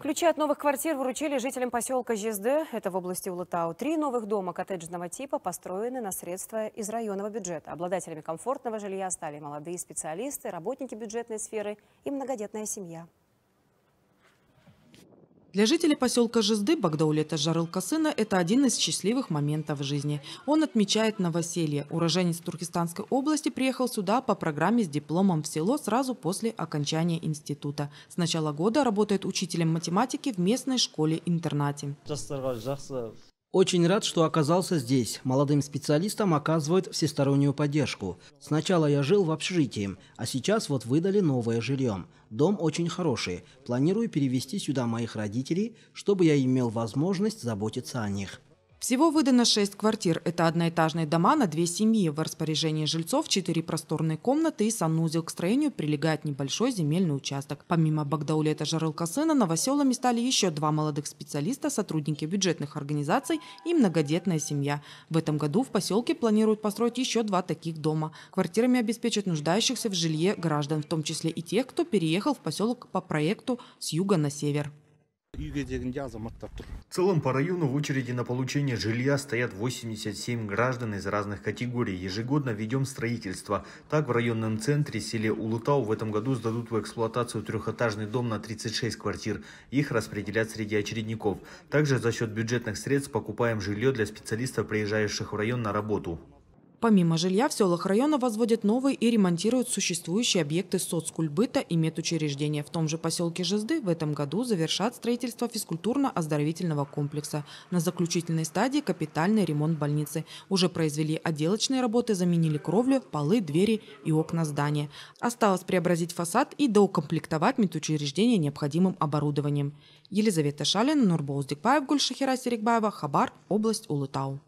Ключи от новых квартир вручили жителям поселка Жезды. Это в области Улытау. Три новых дома коттеджного типа построены на средства из районного бюджета. Обладателями комфортного жилья стали молодые специалисты, работники бюджетной сферы и многодетная семья. Для жителей поселка Жизды Богдаулета Жарылкасына это один из счастливых моментов в жизни. Он отмечает новоселье. Уроженец Туркестанской области приехал сюда по программе с дипломом в село сразу после окончания института. С начала года работает учителем математики в местной школе-интернате. Очень рад, что оказался здесь. Молодым специалистам оказывают всестороннюю поддержку. Сначала я жил в общежитии, а сейчас вот выдали новое жилье. Дом очень хороший. Планирую перевести сюда моих родителей, чтобы я имел возможность заботиться о них. Всего выдано 6 квартир. Это одноэтажные дома на две семьи. В распоряжении жильцов 4 просторные комнаты и санузел. К строению прилегает небольшой земельный участок. Помимо Богдаулета Жарылкасына, новоселами стали еще два молодых специалиста, сотрудники бюджетных организаций и многодетная семья. В этом году в поселке планируют построить еще два таких дома. Квартирами обеспечат нуждающихся в жилье граждан, в том числе и тех, кто переехал в поселок по проекту с юга на север в целом по району в очереди на получение жилья стоят 87 граждан из разных категорий. Ежегодно ведем строительство. Так, в районном центре селе Улутау в этом году сдадут в эксплуатацию трехэтажный дом на 36 квартир. Их распределят среди очередников. Также за счет бюджетных средств покупаем жилье для специалистов, приезжающих в район на работу. Помимо жилья в селах района возводят новые и ремонтируют существующие объекты соцкульбыта и медучреждения. В том же поселке Жезды в этом году завершат строительство физкультурно-оздоровительного комплекса. На заключительной стадии капитальный ремонт больницы. Уже произвели отделочные работы, заменили кровлю, полы, двери и окна здания. Осталось преобразить фасад и доукомплектовать медучреждение необходимым оборудованием. Елизавета Шалина, Нурбоуз Дикпаев, Гульшахира Серикбаева, Хабар, область Улытау.